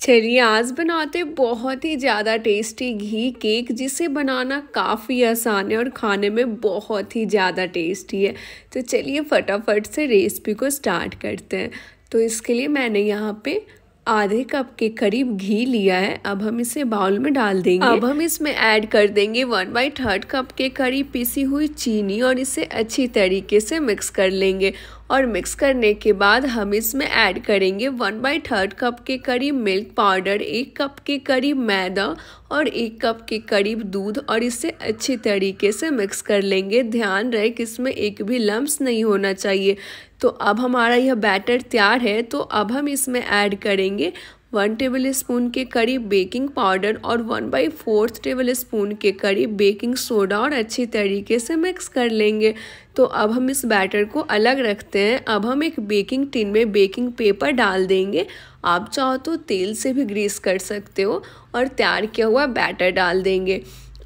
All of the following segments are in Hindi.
चलिए आज बनाते बहुत ही ज़्यादा टेस्टी घी केक जिसे बनाना काफ़ी आसान है और खाने में बहुत ही ज़्यादा टेस्टी है तो चलिए फटाफट से रेसिपी को स्टार्ट करते हैं तो इसके लिए मैंने यहाँ पे आधे कप के करीब घी लिया है अब हम इसे बाउल में डाल देंगे अब हम इसमें ऐड कर देंगे वन बाई थर्ड कप के करीब पीसी हुई चीनी और इसे अच्छी तरीके से मिक्स कर लेंगे और मिक्स करने के बाद हम इसमें ऐड करेंगे वन बाई थर्ड कप के करीब मिल्क पाउडर एक कप के करीब मैदा और एक कप के करीब दूध और इसे अच्छी तरीके से मिक्स कर लेंगे ध्यान रहे कि इसमें एक भी लम्ब नहीं होना चाहिए तो अब हमारा यह बैटर तैयार है तो अब हम इसमें ऐड करेंगे वन टेबल स्पून के करीब बेकिंग पाउडर और one by fourth tablespoon के करीब बेकिंग सोडा और अच्छी तरीके से मिक्स कर लेंगे तो अब हम इस बैटर को अलग रखते हैं अब हम एक बेकिंग टिन में बेकिंग पेपर डाल देंगे आप चाहो तो तेल से भी ग्रीस कर सकते हो और तैयार किया हुआ बैटर डाल देंगे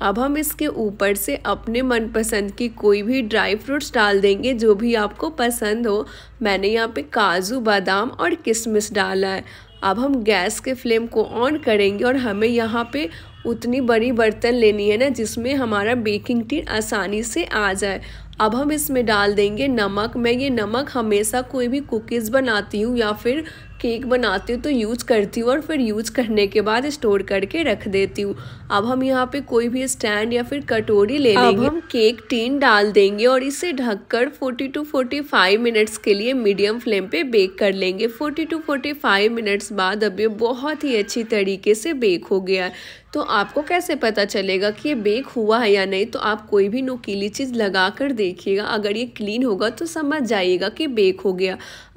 अब हम इसके ऊपर से अपने मनपसंद की कोई भी ड्राई फ्रूट्स डाल देंगे जो भी आपको पसंद हो मैंने यहाँ पे काजू बादाम और किशमिश डाला है अब हम गैस के फ्लेम को ऑन करेंगे और हमें यहाँ पे उतनी बड़ी बर्तन लेनी है ना जिसमें हमारा बेकिंग टीन आसानी से आ जाए अब हम इसमें डाल देंगे नमक मैं ये नमक हमेशा कोई भी कुकीज़ बनाती हूँ या फिर केक बनाती हूँ तो यूज़ करती हूँ और फिर यूज़ करने के बाद स्टोर करके रख देती हूँ अब हम यहाँ पे कोई भी स्टैंड या फिर कटोरी ले अब लेंगे हम केक टीन डाल देंगे और इसे ढककर 40 टू 45 मिनट्स के लिए मीडियम फ्लेम पे बेक कर लेंगे 40 टू 45 मिनट्स बाद अब ये बहुत ही अच्छी तरीके से बेक हो गया है तो आपको कैसे पता चलेगा कि ये बेक हुआ है या नहीं तो आप कोई भी नुकीली चीज़ लगा कर देखिएगा अगर ये क्लीन होगा तो समझ जाइएगा कि बेक हो गया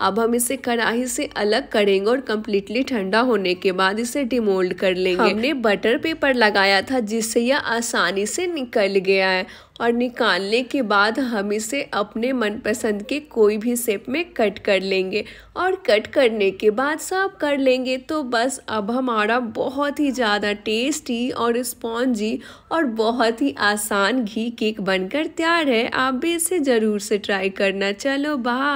अब हम इसे कढ़ाई से अलग करेंगे और कम्प्लीटली ठंडा होने के बाद इसे डिमोल्ड कर लेंगे हमने बटर पेपर लगाया था जिससे यह आसानी से निकल गया है और निकालने के बाद हम इसे अपने मनपसंद के कोई भी सेप में कट कर लेंगे और कट करने के बाद साफ कर लेंगे तो बस अब हमारा बहुत ही ज़्यादा टेस्टी और स्पॉन्जी और बहुत ही आसान घी केक बनकर तैयार है आप भी इसे ज़रूर से ट्राई करना चलो बा